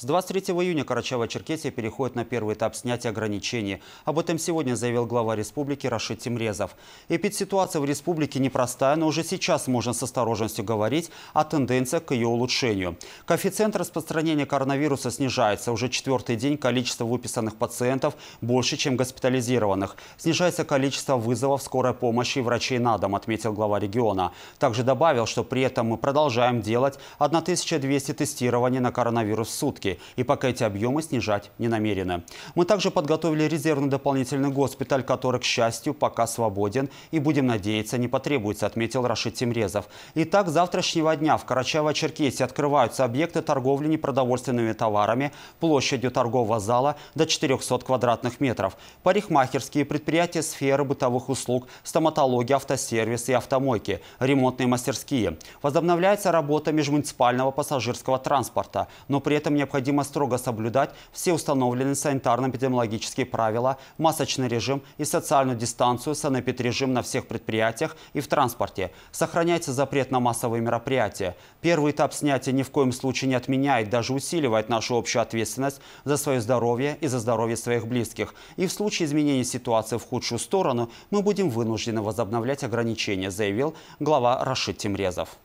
С 23 июня Карачаево-Черкесия переходит на первый этап снятия ограничений. Об этом сегодня заявил глава республики Рашид Тимрезов. Эпидситуация в республике непростая, но уже сейчас можно с осторожностью говорить о тенденциях к ее улучшению. Коэффициент распространения коронавируса снижается. Уже четвертый день количество выписанных пациентов больше, чем госпитализированных. Снижается количество вызовов скорой помощи и врачей на дом, отметил глава региона. Также добавил, что при этом мы продолжаем делать 1200 тестирований на коронавирус в сутки нефти, и пока эти объемы снижать не намерены. Мы также подготовили резервный дополнительный госпиталь, который, к счастью, пока свободен и, будем надеяться, не потребуется, отметил Рашид Тимрезов. Итак, с завтрашнего дня в Карачаево-Черкесии открываются объекты торговли непродовольственными товарами площадью торгового зала до 400 квадратных метров, парикмахерские предприятия сферы бытовых услуг, стоматология, автосервис и автомойки, ремонтные мастерские. Возобновляется работа межмуниципального пассажирского транспорта, но при этом необходимо необходимо строго соблюдать все установленные санитарно-эпидемиологические правила, масочный режим и социальную дистанцию, санэпидрежим на всех предприятиях и в транспорте. Сохраняется запрет на массовые мероприятия. Первый этап снятия ни в коем случае не отменяет, даже усиливает нашу общую ответственность за свое здоровье и за здоровье своих близких. И в случае изменения ситуации в худшую сторону мы будем вынуждены возобновлять ограничения, заявил глава Рашид Тимрезов.